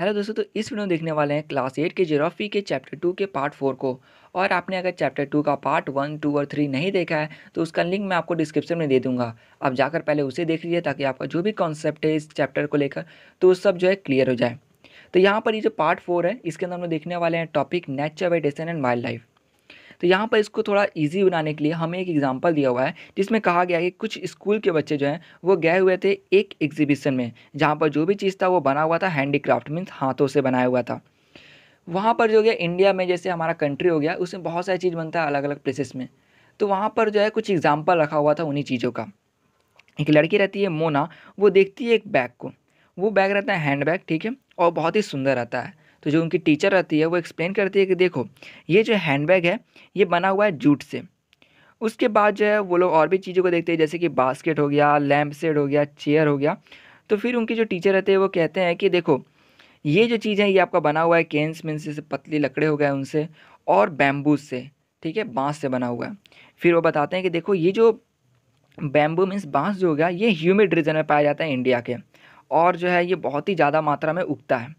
hello दोस्तों तो इस वीडियो में देखने वाले हैं क्लास एट के जोग्राफी के चैप्टर टू के पार्ट फोर को और आपने अगर चैप्टर टू का पार्ट वन टू और थ्री नहीं देखा है तो उसका लिंक मैं आपको डिस्क्रिप्शन में दे दूंगा आप जाकर पहले उसे देख लीजिए ताकि आपका जो भी कॉन्सेप्ट है इस चैप्टर को लेकर तो वो सब जो है क्लियर हो जाए तो यहाँ पर ये जो पार्ट फोर है इसके अंदर हम देखने वाले हैं topic nature vegetation and wildlife तो यहाँ पर इसको थोड़ा ईजी बनाने के लिए हमें एक एग्जाम्पल दिया हुआ है जिसमें कहा गया कि कुछ स्कूल के बच्चे जो हैं वो गए हुए थे एक एग्जीबिशन में जहाँ पर जो भी चीज़ था वो बना हुआ था हैंडीक्राफ्ट मीन्स हाथों से बनाया हुआ था वहाँ पर जो गया इंडिया में जैसे हमारा कंट्री हो गया उसमें बहुत सारी चीज़ बनता है अलग अलग प्लेसेस में तो वहाँ पर जो है कुछ एग्जाम्पल रखा हुआ था उन्हीं चीज़ों का एक लड़की रहती है मोना वो देखती है एक बैग को वो बैग रहता है हैंड बैग ठीक है और बहुत ही सुंदर रहता है तो जो उनकी टीचर रहती है वो एक्सप्लेन करती है कि देखो ये जो हैंडबैग है ये बना हुआ है जूट से उसके बाद जो है वो लोग और भी चीज़ों को देखते हैं जैसे कि बास्केट हो गया लैम्प सेट हो गया चेयर हो गया तो फिर उनकी जो टीचर रहते हैं वो कहते हैं कि देखो ये जो चीज़ है ये आपका बना हुआ है केन्स मीन्स जैसे पतली लकड़े हो गए उनसे और बैम्बू से ठीक है बाँस से बना हुआ है फिर वो बताते हैं कि देखो ये जो बैम्बू मीन्स बाँस जो हो गया ये ह्यूमिड रीजन में पाया जाता है इंडिया के और जो है ये बहुत ही ज़्यादा मात्रा में उगता है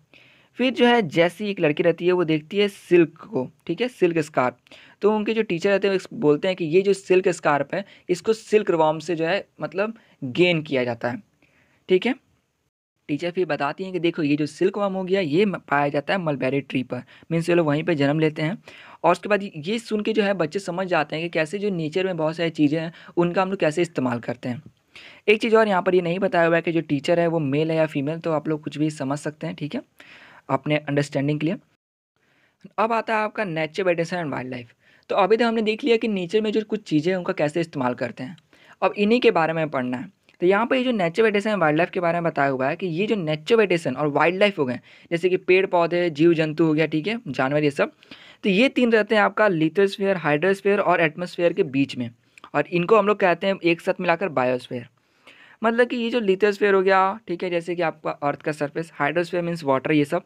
फिर जो है जैसी एक लड़की रहती है वो देखती है सिल्क को ठीक है सिल्क स्कार्प तो उनके जो टीचर रहते हैं बोलते हैं कि ये जो सिल्क स्कार्प है इसको सिल्क रॉम से जो है मतलब गेन किया जाता है ठीक है टीचर फिर बताती हैं कि देखो ये जो सिल्क वाम हो गया ये पाया जाता है मलबेरी ट्री पर मीन्स ये लोग वहीं पर जन्म लेते हैं और उसके बाद ये सुन के जो है बच्चे समझ जाते हैं कि कैसे जो नेचर में बहुत सारी चीज़ें हैं उनका हम लोग कैसे इस्तेमाल करते हैं एक चीज़ और यहाँ पर ये नहीं बताया हुआ है कि जो टीचर है वो मेल है या फीमेल तो आप लोग कुछ भी समझ सकते हैं ठीक है अपने अंडरस्टैंडिंग के लिए अब आता है आपका nature vegetation and wildlife तो अभी तो हमने देख लिया कि नेचर में जो कुछ चीज़ें हैं उनका कैसे इस्तेमाल करते हैं अब इन्हीं के बारे में पढ़ना है तो यहाँ पर ये जो nature vegetation and wildlife के बारे में बताया हुआ है कि ये जो नेचर वेटेशन और वाइल्ड लाइफ हो गए जैसे कि पेड़ पौधे जीव जंतु हो गया ठीक है जानवर ये सब तो ये तीन रहते हैं आपका लिथोस्फेयर हाइड्रोस्फेयर और एटमोसफेयर के बीच में और इनको हम लोग कहते हैं एक साथ मिलाकर बायोस्फेयर मतलब कि ये जो लिथोस्फेयर हो गया ठीक है जैसे कि आपका अर्थ का सरफेस हाइड्रोस्फेयर मीन्स वाटर ये सब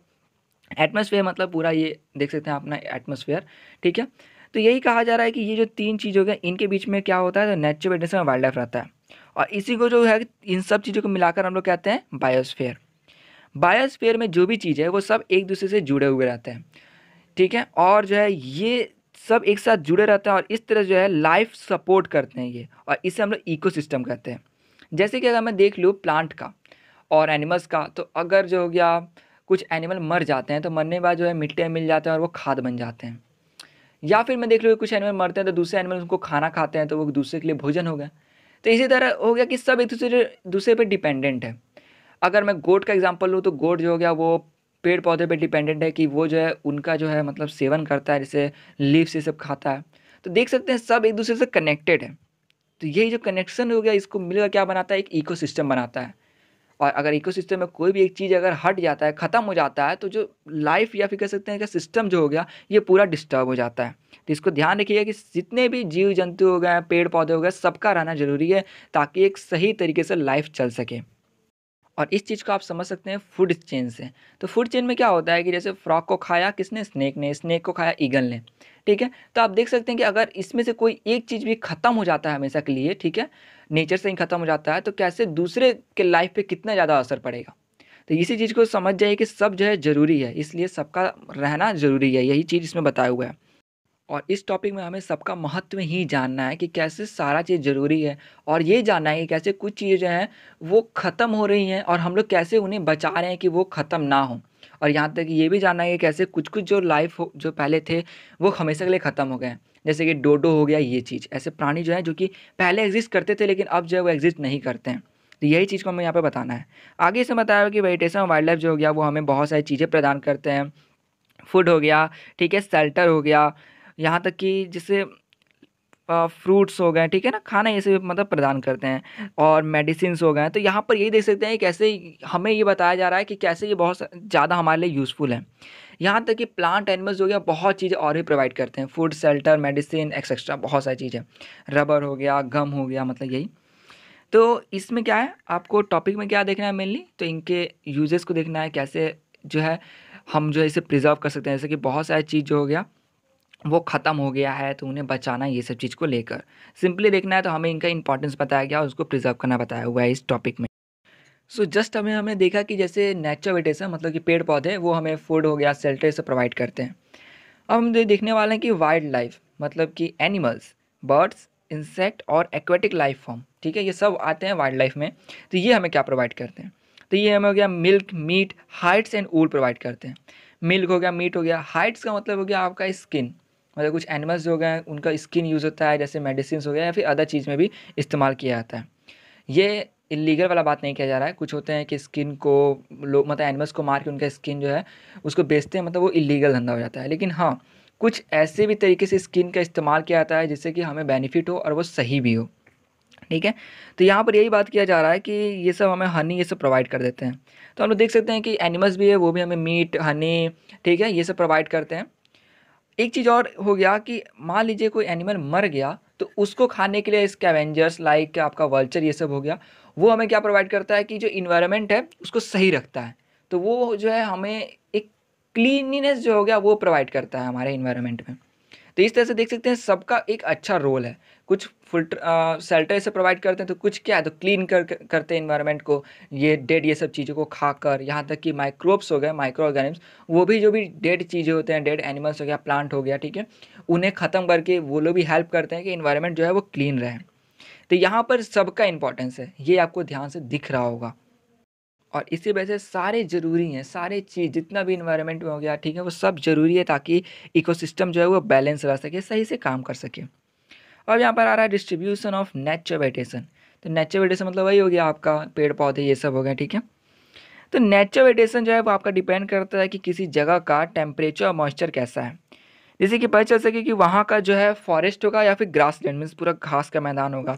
एटमोसफेयर मतलब पूरा ये देख सकते हैं अपना एटमोसफेयर ठीक है तो यही कहा जा रहा है कि ये जो तीन चीज़ हो इनके बीच में क्या होता है तो नेचुरल वेटनेस में वाइल्ड लाइफ रहता है और इसी को जो है इन सब चीज़ों को मिलाकर हम लोग कहते हैं बायोस्फेयर बायोस्फेयर में जो भी चीज़ है वो सब एक दूसरे से जुड़े हुए रहते हैं ठीक है और जो है ये सब एक साथ जुड़े रहते हैं और इस तरह जो है लाइफ सपोर्ट करते हैं ये और इसे हम लोग इको कहते हैं जैसे कि अगर मैं देख लूँ प्लांट का और एनिमल्स का तो अगर जो हो गया कुछ एनिमल मर जाते हैं तो मरने के बाद जो है मिट्टी मिल जाते हैं और वो खाद बन जाते हैं या फिर मैं देख लूँ कुछ एनिमल मरते हैं तो दूसरे एनिमल उनको खाना खाते हैं तो वो दूसरे के लिए भोजन हो गया तो इसी तरह हो गया कि सब एक दूसरे दूसरे पर डिपेंडेंट है अगर मैं गोट का एग्जाम्पल लूँ तो गोट जो हो गया वो पेड़ पौधे पर डिपेंडेंट है कि वो जो है उनका जो है मतलब सेवन करता है जैसे लीव्स ये सब खाता है तो देख सकते हैं सब एक दूसरे से कनेक्टेड है तो यही जो कनेक्शन हो गया इसको मिलकर क्या बनाता है एक इकोसिस्टम बनाता है और अगर इकोसिस्टम में कोई भी एक चीज़ अगर हट जाता है ख़त्म हो जाता है तो जो लाइफ या फिर कह सकते हैं कि सिस्टम जो हो गया ये पूरा डिस्टर्ब हो जाता है तो इसको ध्यान रखिएगा कि जितने भी जीव जंतु हो गए पेड़ पौधे हो गए सबका रहना ज़रूरी है ताकि एक सही तरीके से लाइफ चल सके और इस चीज़ को आप समझ सकते हैं फूड चेन से तो फूड चेन में क्या होता है कि जैसे फ्रॉक को खाया किसने स्नैक ने स्नैक को खाया ईगल ने ठीक है तो आप देख सकते हैं कि अगर इसमें से कोई एक चीज़ भी ख़त्म हो जाता है हमेशा के लिए ठीक है नेचर से ही ख़त्म हो जाता है तो कैसे दूसरे के लाइफ पे कितना ज़्यादा असर पड़ेगा तो इसी चीज़ को समझ जाइए कि सब जो है ज़रूरी है इसलिए सबका रहना ज़रूरी है यही चीज़ इसमें बताया हुआ है और इस टॉपिक में हमें सबका महत्व ही जानना है कि कैसे सारा चीज़ ज़रूरी है और ये जानना है कि कैसे कुछ चीज़ें जो हैं वो ख़त्म हो रही हैं और हम लोग कैसे उन्हें बचा रहे हैं कि वो ख़त्म ना हों और यहाँ तक ये भी जानना है कि कैसे कुछ कुछ जो लाइफ जो पहले थे वो हमेशा के लिए ख़त्म हो गए जैसे कि डोडो हो गया ये चीज़ ऐसे प्राणी जो है जो कि पहले एग्जिस्ट करते थे लेकिन अब जो है वो एग्जिस्ट नहीं करते हैं तो यही चीज़ को हमें यहाँ पर बताना है आगे इसमें बताया हुआ कि वेजिटेशन वाइल्ड लाइफ जो हो गया वो हमें बहुत सारी चीज़ें प्रदान करते हैं फूड हो गया ठीक है सेल्टर हो गया यहाँ तक कि जैसे फ्रूट्स हो गए ठीक है ना खाना ये सब मतलब प्रदान करते हैं और मेडिसिन हो गए तो यहाँ पर यही देख सकते हैं कैसे हमें ये बताया जा रहा है कि कैसे ये बहुत ज़्यादा हमारे लिए यूज़फुल है यहाँ तक कि प्लांट एनिमल्स हो गया बहुत चीज़ें और भी प्रोवाइड करते हैं फूड सेल्टर मेडिसिन एक्सेट्रा बहुत सारी चीज़ें रबर हो गया गम हो गया मतलब यही तो इसमें क्या है आपको टॉपिक में क्या देखना है मेनली तो इनके यूजेस को देखना है कैसे जो है हम जो है इसे प्रिजर्व कर सकते हैं जैसे कि बहुत सारी चीज़ जो हो गया वो ख़त्म हो गया है तो उन्हें बचाना ये सब चीज़ को लेकर सिंपली देखना है तो हमें इनका इंपॉर्टेंस बताया गया उसको प्रिजर्व करना बताया हुआ है इस टॉपिक में सो so जस्ट हमें हमने देखा कि जैसे नेचुरल वेटेशन मतलब कि पेड़ पौधे वो हमें फूड हो गया सेल्टर से प्रोवाइड करते हैं अब हम देखने वाले हैं कि वाइल्ड लाइफ मतलब कि एनिमल्स बर्ड्स इंसेक्ट और एक्वेटिक लाइफ फॉर्म ठीक है ये सब आते हैं वाइल्ड लाइफ में तो ये हमें क्या प्रोवाइड करते हैं तो ये हमें हो गया milk meat hides and wool provide करते हैं मिल्क हो गया मीट हो गया हाइट्स का मतलब हो गया आपका स्किन मतलब कुछ एनिमल्स जो हैं उनका स्किन यूज़ होता है जैसे मेडिसिन हो गया या फिर अदर चीज़ में भी इस्तेमाल किया जाता है ये इलीगल वाला बात नहीं किया जा रहा है कुछ होते हैं कि स्किन को लोग मतलब एनिमल्स को मार के उनका स्किन जो है उसको बेचते हैं मतलब वो इलीगल धंधा हो जाता है लेकिन हाँ कुछ ऐसे भी तरीके से स्किन का इस्तेमाल किया जाता है जिससे कि हमें बेनिफिट हो और वो सही भी हो ठीक है तो यहाँ पर यही बात किया जा रहा है कि ये सब हमें हनी ये सब प्रोवाइड कर देते हैं तो हम लोग देख सकते हैं कि एनिमल्स भी है वो भी हमें मीट हनी ठीक है ये सब प्रोवाइड करते हैं एक चीज़ और हो गया कि मान लीजिए कोई एनिमल मर गया तो उसको खाने के लिए स्कैवेंजर्स लाइक आपका वल्चर ये सब हो गया वो हमें क्या प्रोवाइड करता है कि जो इन्वायरमेंट है उसको सही रखता है तो वो जो है हमें एक क्लीनिनेस जो हो गया वो प्रोवाइड करता है हमारे इन्वायरमेंट में तो इस तरह से देख सकते हैं सबका एक अच्छा रोल है कुछ फिल्टर सेल्टर से प्रोवाइड करते हैं तो कुछ क्या है तो क्लीन कर करते हैं इन्वायरमेंट को ये डेड ये सब चीज़ों को खाकर यहाँ तक कि माइक्रोब्स हो गए माइक्रो ऑर्गेनिम्स वो भी जो भी डेड चीज़ें होते हैं डेड एनिमल्स हो गया प्लांट हो गया ठीक है उन्हें ख़त्म करके वो लोग भी हेल्प करते हैं कि इन्वायरमेंट जो है वो क्लीन रहे तो यहाँ पर सबका इंपॉर्टेंस है ये आपको ध्यान से दिख रहा होगा और इसी वजह से सारे ज़रूरी हैं सारे चीज़ जितना भी इन्वायरमेंट में हो गया ठीक है वो सब ज़रूरी है ताकि इकोसिस्टम जो है वो बैलेंस रह सके सही से काम कर सके अब यहाँ पर आ रहा है डिस्ट्रीब्यूशन ऑफ नेचर वेटेशन तो नेचर वेटेशन मतलब वही हो गया आपका पेड़ पौधे ये सब हो गया ठीक है तो नेचर वेटेशन जो है वो आपका डिपेंड करता है कि किसी जगह का टेम्परेचर और मॉइस्चर कैसा है जैसे कि पता चल सके कि वहाँ का जो है फॉरेस्ट होगा या फिर ग्रास लैंड मीन्स पूरा घास का मैदान होगा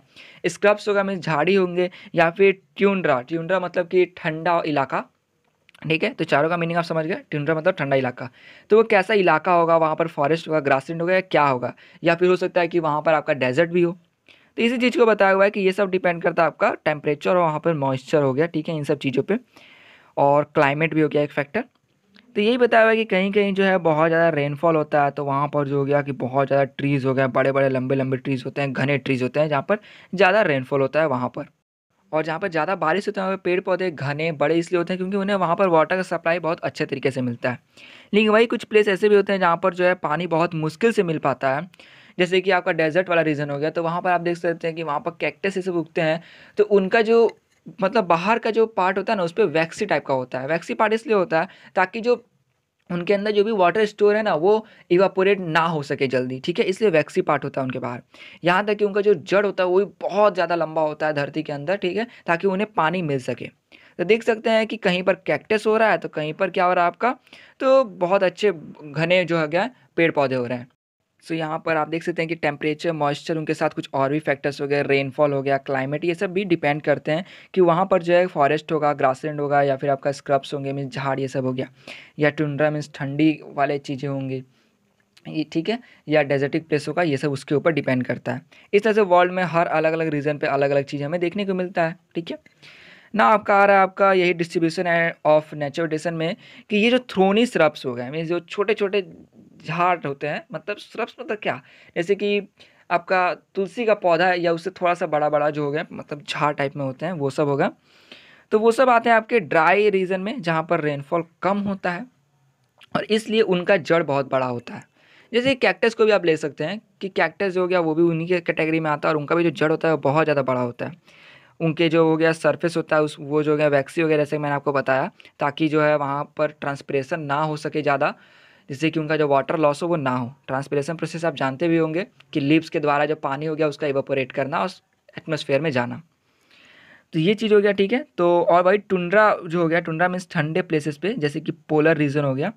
स्क्रब्स होगा मीन्स झाड़ी होंगे या फिर ट्यूनड्रा ट्यूनड्रा मतलब कि ठंडा इलाका ठीक है तो चारों का मीनिंग आप समझ गए टिंड्रा मतलब ठंडा इलाका तो वो कैसा इलाका होगा वहाँ पर फॉरेस्ट होगा ग्रासलैंड होगा या क्या होगा या फिर हो सकता है कि वहाँ पर आपका डेजर्ट भी हो तो इसी चीज़ को बताया हुआ है कि ये सब डिपेंड करता है आपका टेम्परेचर और वहाँ पर मॉइस्चर हो गया ठीक है इन सब चीज़ों पर और क्लाइमेट भी हो गया एक फैक्टर तो यही बताया हुआ है कि कहीं कहीं जो है बहुत ज़्यादा रेनफॉल होता है तो वहाँ पर जो हो गया कि बहुत ज़्यादा ट्रीज़ हो गया बड़े बड़े लंबे लंबे ट्रीज़ होते हैं घने ट्रीज़ होते हैं जहाँ पर ज़्यादा रेनफॉल होता है वहाँ पर और जहाँ पर ज़्यादा बारिश होती है वहाँ पर पेड़ पौधे घने बड़े इसलिए होते हैं क्योंकि उन्हें वहाँ पर वाटर का सप्लाई बहुत अच्छे तरीके से मिलता है लेकिन वही कुछ प्लेस ऐसे भी होते हैं जहाँ पर जो है पानी बहुत मुश्किल से मिल पाता है जैसे कि आपका डेजर्ट वाला रीजन हो गया तो वहाँ पर आप देख सकते हैं कि वहाँ पर कैक्टस ये सब उगते हैं तो उनका जो मतलब बाहर का जो पार्ट होता है ना उस पर वैक्सी टाइप का होता है वैक्सी पार्ट इसलिए होता है ताकि जो उनके अंदर जो भी वाटर स्टोर है ना वो इवापोरेट ना हो सके जल्दी ठीक है इसलिए वैक्सी पार्ट होता है उनके बाहर यहाँ तक कि उनका जो जड़ होता है वो भी बहुत ज़्यादा लंबा होता है धरती के अंदर ठीक है ताकि उन्हें पानी मिल सके तो देख सकते हैं कि कहीं पर कैक्टस हो रहा है तो कहीं पर क्या हो रहा है आपका तो बहुत अच्छे घने जो है क्या पेड़ पौधे हो रहे हैं सो यहाँ पर आप देख सकते हैं कि टेम्परेचर मॉइस्चर उनके साथ कुछ और भी फैक्टर्स हो गए रेनफॉल हो गया क्लाइमेट ये सब भी डिपेंड करते हैं कि वहाँ पर जो है फॉरेस्ट होगा ग्रासलैंड होगा या फिर आपका स्क्रब्स होंगे मीन झाड़ ये सब हो गया या टुंड्रा मीन्स ठंडी वाले चीज़ें होंगी ये ठीक है या डेजर्टिक प्लेस होगा ये सब उसके ऊपर डिपेंड करता है इस तरह से वर्ल्ड में हर अलग अलग रीजन पे अलग अलग चीज़ हमें देखने को मिलता है ठीक है ना आपका आ रहा है आपका यही डिस्ट्रीब्यूशन ऑफ नेचुरल में कि ये जो थ्रोनी स्रब्स हो गए मीन जो छोटे छोटे झाड़ होते हैं मतलब श्रब्स मतलब क्या जैसे कि आपका तुलसी का पौधा है या उससे थोड़ा सा बड़ा बड़ा जो हो गया मतलब झाड़ टाइप में होते हैं वो सब होगा तो वो सब आते हैं आपके ड्राई रीजन में जहाँ पर रेनफॉल कम होता है और इसलिए उनका जड़ बहुत बड़ा होता है जैसे कैक्टस को भी आप ले सकते हैं कि कैक्टस जो हो गया वो भी उन्हीं के कैटेगरी में आता है और उनका भी जो जड़ होता है वो बहुत ज़्यादा बड़ा होता है उनके जो हो गया सरफेस होता है उस वो जो हो गया वैक्सी वगैरह जैसे मैंने आपको बताया ताकि जो है वहाँ पर ट्रांसप्रेशन ना हो सके ज़्यादा जिससे कि उनका जो वाटर लॉस हो वो ना हो ट्रांसपिरेशन प्रोसेस आप जानते भी होंगे कि लिप्स के द्वारा जो पानी हो गया उसका इवोपोरेट करना और एटमोसफेयर में जाना तो ये चीज़ हो गया ठीक है तो और भाई टुंड्रा जो हो गया टुंड्रा मीन्स ठंडे प्लेसेस पे जैसे कि पोलर रीजन हो गया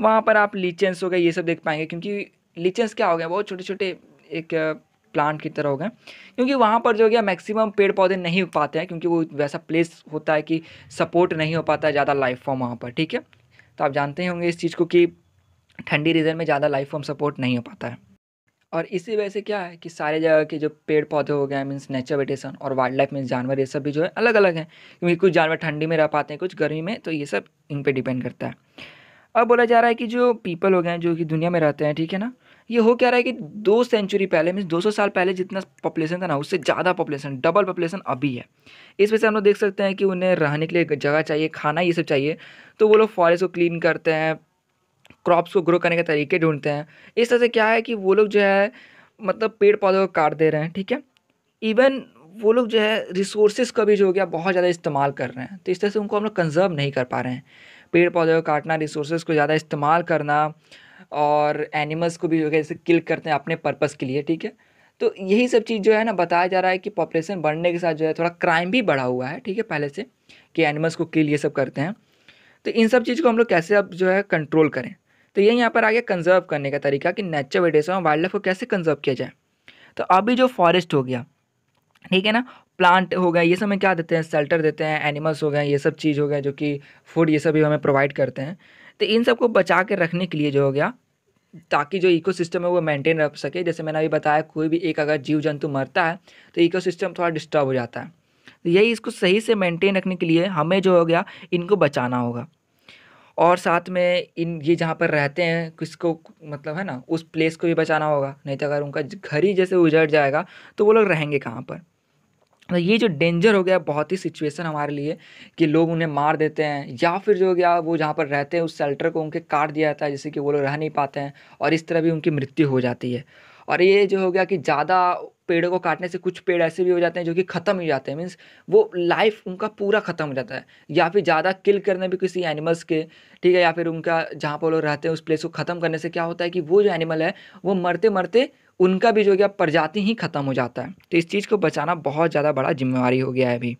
वहाँ पर आप लीचेंस हो गए ये सब देख पाएंगे क्योंकि लीचेंस क्या हो गया बहुत छोटे छोटे एक प्लांट की तरह हो गए क्योंकि वहाँ पर जो हो गया मैक्सिमम पेड़ पौधे नहीं उग पाते हैं क्योंकि वो वैसा प्लेस होता है कि सपोर्ट नहीं हो पाता है ज़्यादा लाइफ फॉर्म वहाँ पर ठीक है तो आप जानते ही होंगे इस चीज़ को कि ठंडी रीजन में ज़्यादा लाइफ फॉर्म सपोर्ट नहीं हो पाता है और इसी वजह से क्या है कि सारे जगह के जो पेड़ पौधे हो गए मीन्स नेचर वेटेशन और वाइल्ड लाइफ मीन्स जानवर ये सब भी जो है अलग अलग हैं क्योंकि कुछ जानवर ठंडी में रह पाते हैं कुछ गर्मी में तो ये सब इन पर डिपेंड करता है अब बोला जा रहा है कि जो पीपल हो गए हैं जो कि दुनिया में रहते हैं ठीक है ना ये हो क्या रहा है कि दो सेंचुरी पहले मीन्स दो साल पहले जितना पॉपुलेशन था ना उससे ज़्यादा पॉपुलेशन डबल पॉपुलेशन अभी है इस वजह से हम लोग देख सकते हैं कि उन्हें रहने के लिए जगह चाहिए खाना ये सब चाहिए तो वो लोग फॉरेस्ट को क्लीन करते हैं क्रॉप्स को ग्रो करने के तरीके ढूंढते हैं इस तरह से क्या है कि वो लोग जो है मतलब पेड़ पौधों को काट दे रहे हैं ठीक है इवन वो लोग जो है रिसोर्सेज का भी जो हो गया बहुत ज़्यादा इस्तेमाल कर रहे हैं तो इस तरह से उनको हम लोग कंजर्व नहीं कर पा रहे हैं पेड़ पौधे को काटना रिसोर्सेज को ज़्यादा इस्तेमाल करना और एनिमल्स को भी जो है जैसे किल करते हैं अपने पर्पज़ के लिए ठीक है तो यही सब चीज़ जो है ना बताया जा रहा है कि पॉपुलेशन बढ़ने के साथ जो है थोड़ा क्राइम भी बढ़ा हुआ है ठीक है पहले से कि एनिमल्स को किल ये सब करते हैं तो इन सब चीज़ को हम लोग कैसे अब जो है कंट्रोल करें तो ये यहाँ पर आ गया कंजर्व करने का तरीका कि नेचर वेडेशन और वाइल्ड लाइफ को कैसे कंजर्व किया जाए तो अभी जो फॉरेस्ट हो गया ठीक है ना प्लांट हो गए ये सब में क्या देते हैं सेल्टर देते हैं एनिमल्स हो गए ये सब चीज़ हो गए जो कि फूड ये सब भी हमें प्रोवाइड करते हैं तो इन सब को बचा के रखने के लिए जो हो गया ताकि जो इकोसिस्टम है वो मेंटेन रख सके जैसे मैंने अभी बताया कोई भी एक अगर जीव जंतु मरता है तो इकोसिस्टम थोड़ा डिस्टर्ब हो जाता है तो यही इसको सही से मेंटेन रखने के लिए हमें जो हो गया इनको बचाना होगा और साथ में इन ये जहाँ पर रहते हैं किसको मतलब है ना उस प्लेस को भी बचाना होगा नहीं तो अगर उनका घर ही जैसे उजड़ जाएगा तो वो लोग रहेंगे कहाँ पर तो ये जो डेंजर हो गया बहुत ही सिचुएशन हमारे लिए कि लोग उन्हें मार देते हैं या फिर जो हो गया वो जहाँ पर रहते हैं उस शेल्टर को उनके काट दिया जाता है जिससे कि वो लोग रह नहीं पाते हैं और इस तरह भी उनकी मृत्यु हो जाती है और ये जो हो गया कि ज़्यादा पेड़ों को काटने से कुछ पेड़ ऐसे भी हो जाते हैं जो कि ख़त्म ही जाते हैं मीन्स वो लाइफ उनका पूरा ख़त्म हो जाता है या फिर ज़्यादा किल करने भी किसी एनिमल्स के ठीक है या फिर उनका जहाँ पर लोग रहते हैं उस प्लेस को ख़त्म करने से क्या होता है कि वो जो एनिमल है वो मरते मरते उनका भी जो गया प्रजाति ही ख़त्म हो जाता है तो इस चीज़ को बचाना बहुत ज़्यादा बड़ा जिम्मेवारी हो गया है अभी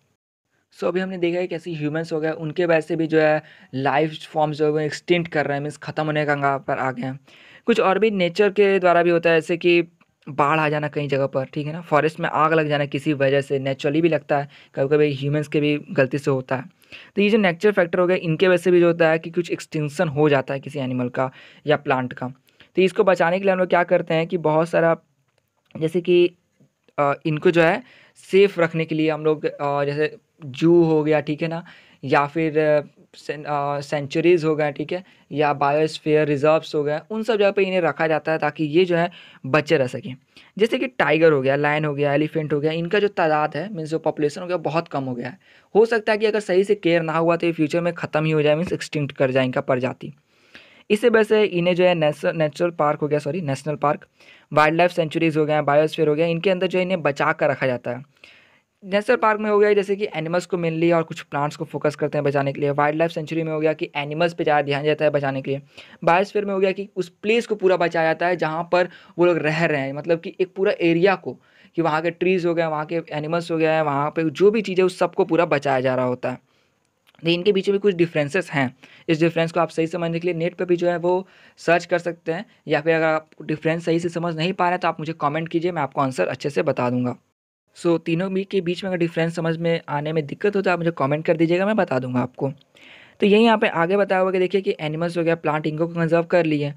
सो so, अभी हमने देखा है कैसे ह्यूमंस हो गए उनके वजह से भी जो है लाइफ फॉर्म्स जो है वो एक्सटेंट कर रहे हैं मीन्स ख़त्म होने का पर आ गए हैं कुछ और भी नेचर के द्वारा भी होता है जैसे कि बाढ़ आ जाना कहीं जगह पर ठीक है ना फॉरेस्ट में आग लग जाना किसी वजह से नेचुरली भी लगता है कभी कभी ह्यूमंस के भी गलती से होता है तो ये जो नेचुरल फैक्टर हो गए इनके वजह से भी जो होता है कि कुछ एक्सटेंशन हो जाता है किसी एनिमल का या प्लांट का तो इसको बचाने के लिए हम लोग क्या करते हैं कि बहुत सारा जैसे कि इनको जो है सेफ़ रखने के लिए हम लोग जैसे जू हो गया ठीक है ना या फिर सेंचुरीज़ uh, हो गए ठीक है या बायोस्फीयर रिजर्व्स हो गए उन सब जगह पे इन्हें रखा जाता है ताकि ये जो है बचे रह सकें जैसे कि टाइगर हो गया लायन हो गया एलिफेंट हो गया इनका जो तादाद है मीन्स जो पॉपुलेशन हो गया बहुत कम हो गया है हो सकता है कि अगर सही से केयर ना हुआ तो ये फ्यूचर में ख़त्म ही हो जाए मीन्स एक्सटिंक्ट कर जाए इनका प्रजाति इसी वजह से इन्हें जो है नेचुरल पार्क हो गया sorry national park wildlife sanctuaries हो गए बायोस्फीयर हो गया इनके अंदर जो है इन्हें बचा कर रखा जाता है नेशनल पार्क में हो गया जैसे कि एनिमल्स को मेनली और कुछ प्लांट्स को फोकस करते हैं बचाने के लिए वाइल्ड लाइफ सेंचुरी में हो गया कि एनिमल्स पे ज़्यादा ध्यान जाता है बचाने के लिए बायोस्फीयर में हो गया कि उस प्लेस को पूरा बचाया जाता है जहाँ पर वो लोग रह रहे हैं मतलब कि एक पूरा एरिया को कि वहाँ के ट्रीज़ हो गए वहाँ के एनिमल्स हो गए वहाँ पर जो भी चीज़ें उस सबको पूरा बचाया जा रहा होता है तो इनके बीच में कुछ डिफ्रेंसेस हैं इस डिफरेंस को आप सही समझने के लिए नेट पर भी जो है वो सर्च कर सकते हैं या फिर अगर आप डिफरेंस सही से समझ नहीं पा रहे हैं तो आप मुझे कमेंट कीजिए मैं आपको आंसर अच्छे से बता दूंगा सो so, तीनों भी के बीच में अगर डिफरेंस समझ में आने में दिक्कत हो तो आप मुझे कमेंट कर दीजिएगा मैं बता दूंगा आपको तो यही यहाँ पे आगे बताया हुआ कि देखिए कि एनिमल्स हो गया प्लांट इनको कंजर्व कर लिए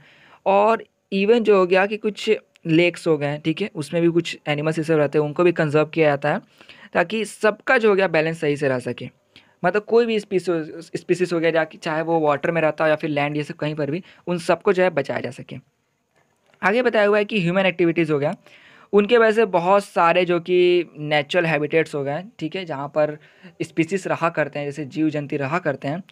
और इवन जो हो गया कि कुछ लेक्स हो गए हैं ठीक है उसमें भी कुछ एनिमल्स ये सब रहते हैं उनको भी कंजर्व किया जाता है ताकि सबका जो हो गया बैलेंस सही से रह सके मतलब कोई भी स्पीसीज स्पीसीस हो गया जाकि चाहे वो वाटर में रहता हो या फिर लैंड ये सब कहीं पर भी उन सबको जो है बचाया जा सके आगे बताया हुआ है कि ह्यूमन एक्टिविटीज़ हो गया उनके वजह से बहुत सारे जो कि नेचुरल हैबिटेट्स हो गए हैं ठीक है जहाँ पर स्पीसीस रहा करते हैं जैसे जीव जंतु रहा करते हैं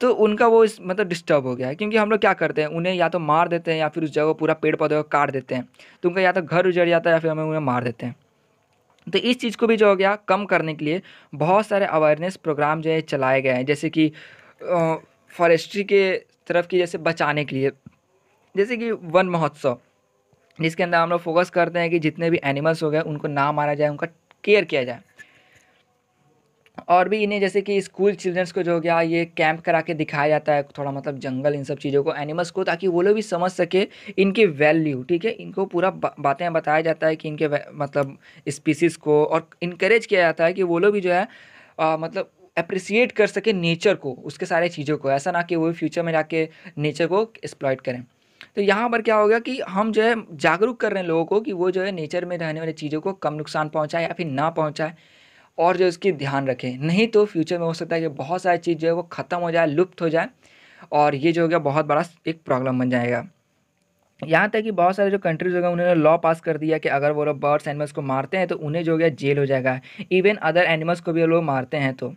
तो उनका वो इस मतलब डिस्टर्ब हो गया है क्योंकि हम लोग क्या करते हैं उन्हें या तो मार देते हैं या फिर उस जगह पूरा पेड़ पौधे को काट देते हैं तो उनका या तो घर उजड़ जाता है या फिर हमें उन्हें मार देते हैं तो इस चीज़ को भी जो हो गया कम करने के लिए बहुत सारे अवेयरनेस प्रोग्राम जो है चलाए गए हैं जैसे कि फॉरेस्ट्री के तरफ की जैसे बचाने के लिए जैसे कि वन महोत्सव जिसके अंदर हम लोग फोकस करते हैं कि जितने भी एनिमल्स हो गए उनको ना मारा जाए उनका केयर किया जाए और भी इन्हें जैसे कि स्कूल चिल्ड्रंस को जो हो गया ये कैंप करा के दिखाया जाता है थोड़ा मतलब जंगल इन सब चीज़ों को एनिमल्स को ताकि वो लोग भी समझ सके इनकी वैल्यू ठीक है इनको पूरा बा, बातें बताया जाता है कि इनके मतलब स्पीसीज को और इनक्रेज किया जाता है कि वो लोग भी जो है आ, मतलब अप्रिसिएट कर सके नेचर को उसके सारे चीज़ों को ऐसा ना कि वो फ्यूचर में जाके नेचर को एक्सप्लॉयट करें तो यहाँ पर क्या हो गया कि हम जो है जागरूक कर रहे हैं लोगों को कि वो जो है नेचर में रहने वाली चीज़ों को कम नुकसान पहुँचाए या फिर ना पहुँचाए और जो उसकी ध्यान रखें नहीं तो फ्यूचर में हो सकता है कि बहुत सारी चीज़ जो है वो ख़त्म हो जाए लुप्त हो जाए और ये जो हो गया बहुत बड़ा एक प्रॉब्लम बन जाएगा यहाँ तक कि बहुत सारे जो कंट्रीज हो गए उन्होंने लॉ पास कर दिया कि अगर वो लोग बर्ड्स एनिमल्स को मारते हैं तो उन्हें जो हो गया जेल हो जाएगा इवन अदर एनिमल्स को भी लोग मारते हैं तो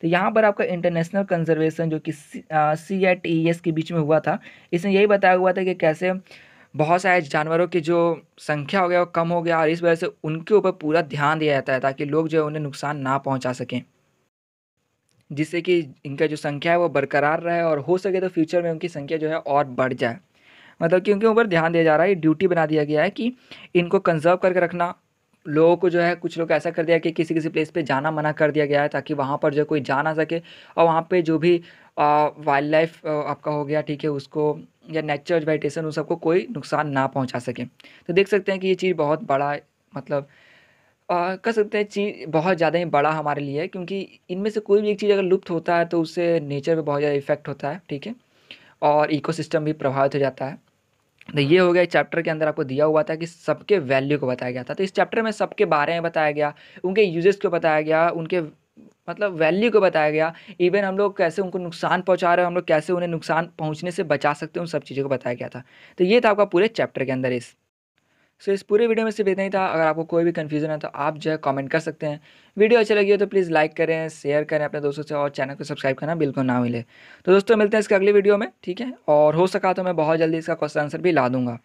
तो यहाँ पर आपका इंटरनेशनल कंजर्वेशन जो कि सी एट ई एस के बीच में हुआ था इसमें यही बताया हुआ था कि कैसे बहुत सारे जानवरों की जो संख्या हो गया वो कम हो गया और इस वजह से उनके ऊपर पूरा ध्यान दिया जाता है ताकि लोग जो है उन्हें नुकसान ना पहुँचा सकें जिससे कि इनका जो संख्या है वो बरकरार रहे और हो सके तो फ्यूचर में उनकी संख्या जो है और बढ़ जाए मतलब कि उनके ऊपर ध्यान दिया जा रहा है ड्यूटी बना दिया गया है कि इनको कंजर्व करके रखना लोगों को जो है कुछ लोग ऐसा कर दिया कि किसी किसी प्लेस पे जाना मना कर दिया गया है ताकि वहाँ पर जो कोई जा ना सके और वहाँ पे जो भी वाइल्ड लाइफ आपका हो गया ठीक है उसको या नेचुरल वेजिटेशन उन सबको कोई नुकसान ना पहुँचा सके तो देख सकते हैं कि ये चीज़ बहुत बड़ा मतलब कह सकते हैं चीज़ बहुत ज़्यादा ही बड़ा हमारे लिए है क्योंकि इनमें से कोई भी एक चीज़ अगर लुप्त होता है तो उससे नेचर पर बहुत ज़्यादा इफेक्ट होता है ठीक है और इकोसिस्टम भी प्रभावित हो जाता है तो ये हो गया इस चैप्टर के अंदर आपको दिया हुआ था कि सबके वैल्यू को बताया गया था तो इस चैप्टर में सबके बारे में बताया गया उनके यूजेस को बताया गया उनके मतलब वैल्यू को बताया गया इवन हम लोग कैसे उनको नुकसान पहुंचा रहे हैं हम लोग कैसे उन्हें नुकसान पहुंचने से बचा सकते हैं उन सब चीज़ों को बताया गया था तो ये था आपका पूरे चैप्टर के अंदर इस सो इस पूरे वीडियो में सिर्फ इतना ही था अगर आपको कोई भी कन्फ्यूजन है तो आप जो है कॉमेंट कर सकते हैं वीडियो अच्छी लगी हो तो प्लीज़ लाइक करें शेयर करें अपने दोस्तों से और चैनल को सब्सक्राइब करना बिल्कुल ना मिले तो दोस्तों मिलते हैं इसके अगले वीडियो में ठीक है और हो सका तो मैं बहुत जल्दी इसका क्वेश्चन आंसर भी ला दूँगा